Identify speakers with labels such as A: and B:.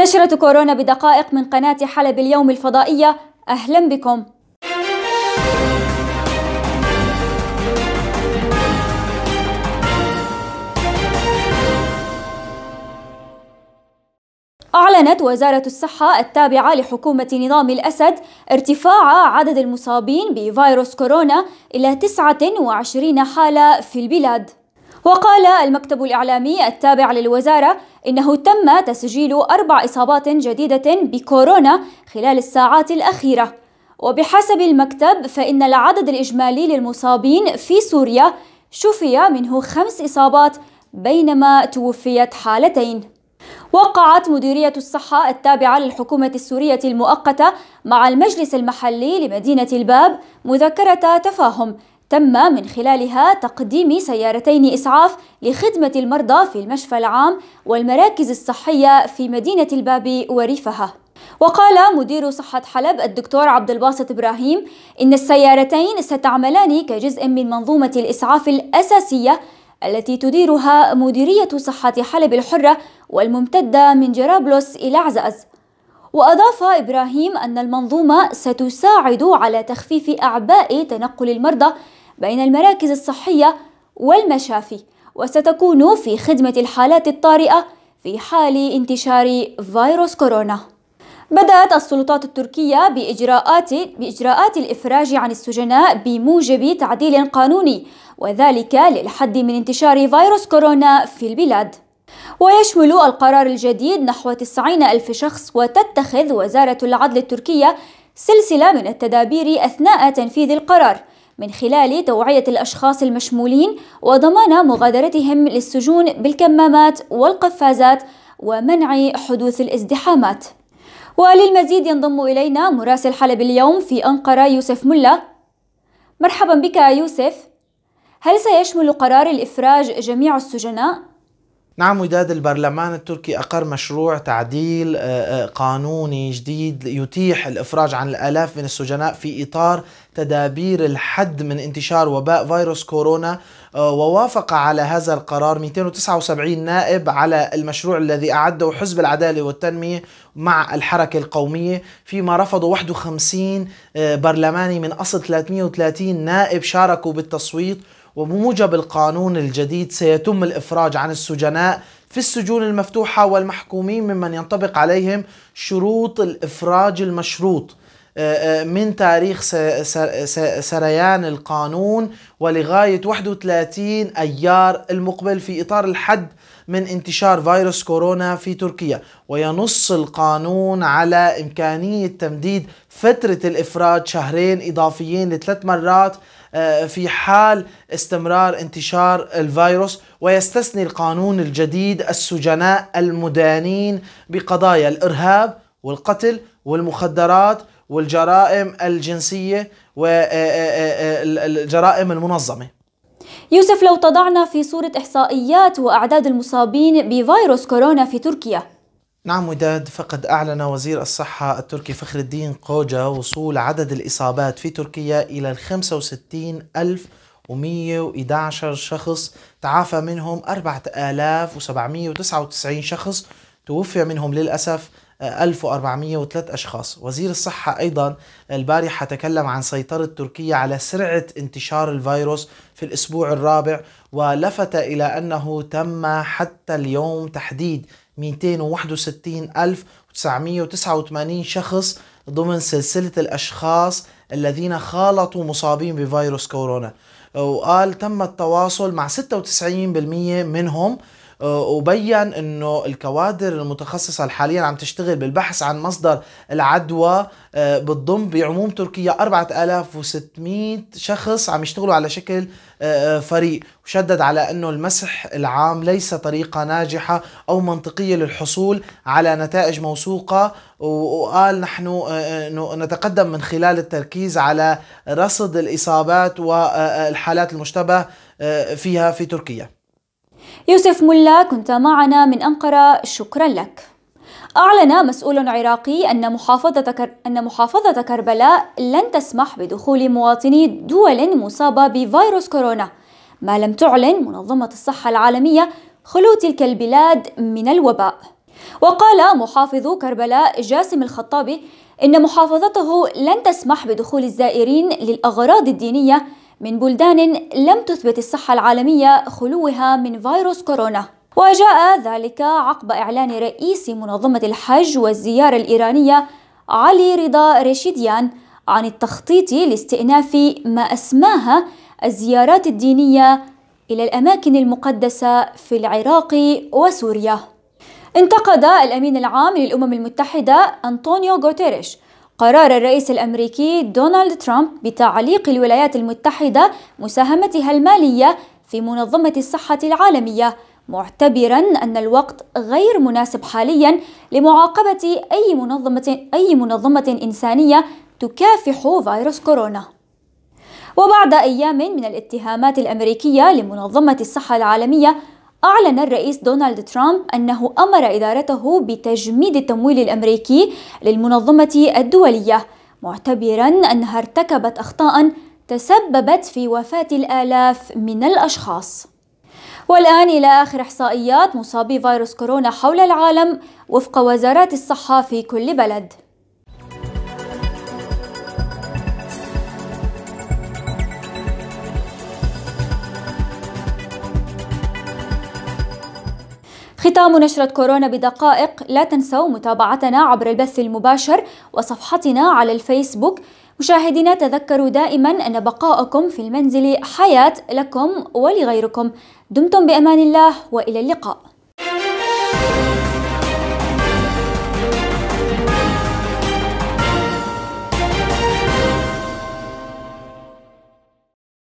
A: نشرة كورونا بدقائق من قناة حلب اليوم الفضائية أهلا بكم أعلنت وزارة الصحة التابعة لحكومة نظام الأسد ارتفاع عدد المصابين بفيروس كورونا إلى 29 حالة في البلاد وقال المكتب الإعلامي التابع للوزارة إنه تم تسجيل أربع إصابات جديدة بكورونا خلال الساعات الأخيرة وبحسب المكتب فإن العدد الإجمالي للمصابين في سوريا شفي منه خمس إصابات بينما توفيت حالتين وقعت مديرية الصحة التابعة للحكومة السورية المؤقتة مع المجلس المحلي لمدينة الباب مذكرة تفاهم تم من خلالها تقديم سيارتين إسعاف لخدمة المرضى في المشفى العام والمراكز الصحية في مدينة الباب وريفها وقال مدير صحة حلب الدكتور عبد الباسط إبراهيم إن السيارتين ستعملان كجزء من منظومة الإسعاف الأساسية التي تديرها مديرية صحة حلب الحرة والممتدة من جرابلس إلى عزأز وأضاف إبراهيم أن المنظومة ستساعد على تخفيف أعباء تنقل المرضى بين المراكز الصحية والمشافي وستكون في خدمة الحالات الطارئة في حال انتشار فيروس كورونا بدأت السلطات التركية بإجراءات, بإجراءات الإفراج عن السجناء بموجب تعديل قانوني وذلك للحد من انتشار فيروس كورونا في البلاد ويشمل القرار الجديد نحو 90 ألف شخص وتتخذ وزارة العدل التركية سلسلة من التدابير أثناء تنفيذ القرار من خلال توعية الأشخاص المشمولين وضمان مغادرتهم للسجون بالكمامات والقفازات ومنع حدوث الازدحامات وللمزيد ينضم إلينا مراسل حلب اليوم في أنقرة يوسف ملا مرحبا بك يوسف هل سيشمل قرار الإفراج جميع السجناء؟
B: نعم وداد البرلمان التركي أقر مشروع تعديل آه، آه، قانوني جديد يتيح الإفراج عن الآلاف من السجناء في إطار تدابير الحد من انتشار وباء فيروس كورونا آه، ووافق على هذا القرار 279 نائب على المشروع الذي أعده حزب العدالة والتنمية مع الحركة القومية فيما رفضوا 51 برلماني من أصل 330 نائب شاركوا بالتصويت وبموجب القانون الجديد سيتم الإفراج عن السجناء في السجون المفتوحة والمحكومين ممن ينطبق عليهم شروط الإفراج المشروط آه، آه، من تاريخ سريان القانون ولغاية 31 أيار المقبل في إطار الحد من انتشار فيروس كورونا في تركيا وينص القانون على إمكانية تمديد فترة الإفراج شهرين إضافيين لثلاث مرات آه، في حال استمرار انتشار الفيروس ويستثني القانون الجديد السجناء المدانين بقضايا الإرهاب والقتل والمخدرات والجرائم الجنسية والجرائم آه، آه، آه، المنظمة
A: يوسف لو تضعنا في صورة إحصائيات وأعداد المصابين بفيروس كورونا في تركيا
B: نعم وداد فقد أعلن وزير الصحة التركي فخر الدين قوجا وصول عدد الإصابات في تركيا إلى 65 ألف و111 شخص تعافى منهم 4799 شخص توفي منهم للأسف 1403 أشخاص وزير الصحة أيضا البارحة تكلم عن سيطرة تركيا على سرعة انتشار الفيروس في الأسبوع الرابع ولفت إلى أنه تم حتى اليوم تحديد 261989 شخص ضمن سلسلة الأشخاص الذين خالطوا مصابين بفيروس كورونا وقال تم التواصل مع 96% منهم وبين آه، انه الكوادر المتخصصه حاليا عم تشتغل بالبحث عن مصدر العدوى آه، بتضم بعموم تركيا 4600 شخص عم يشتغلوا على شكل آه، فريق وشدد على انه المسح العام ليس طريقه ناجحه او منطقيه للحصول على نتائج موثوقه وقال نحن نتقدم من خلال التركيز على رصد الاصابات والحالات المشتبه فيها في تركيا
A: يوسف ملا كنت معنا من أنقرة شكرا لك أعلن مسؤول عراقي أن محافظة, كر... أن محافظة كربلاء لن تسمح بدخول مواطني دول مصابة بفيروس كورونا ما لم تعلن منظمة الصحة العالمية خلو تلك البلاد من الوباء وقال محافظ كربلاء جاسم الخطابي إن محافظته لن تسمح بدخول الزائرين للأغراض الدينية من بلدان لم تثبت الصحة العالمية خلوها من فيروس كورونا وجاء ذلك عقب إعلان رئيس منظمة الحج والزيارة الإيرانية علي رضا رشيديان عن التخطيط لاستئناف ما أسماها الزيارات الدينية إلى الأماكن المقدسة في العراق وسوريا. انتقد الأمين العام للأمم المتحدة أنطونيو غوتيريش قرار الرئيس الأمريكي دونالد ترامب بتعليق الولايات المتحدة مساهمتها المالية في منظمة الصحة العالمية معتبرا أن الوقت غير مناسب حاليا لمعاقبة أي منظمة, أي منظمة إنسانية تكافح فيروس كورونا وبعد أيام من الاتهامات الأمريكية لمنظمة الصحة العالمية أعلن الرئيس دونالد ترامب أنه أمر إدارته بتجميد التمويل الأمريكي للمنظمة الدولية معتبرا أنها ارتكبت أخطاء تسببت في وفاة الآلاف من الأشخاص والآن إلى آخر إحصائيات مصابي فيروس كورونا حول العالم وفق وزارات الصحة في كل بلد ختام نشرة كورونا بدقائق لا تنسوا متابعتنا عبر البث المباشر وصفحتنا على الفيسبوك مشاهدينا تذكروا دائما أن بقاءكم في المنزل حياة لكم ولغيركم دمتم بأمان الله وإلى اللقاء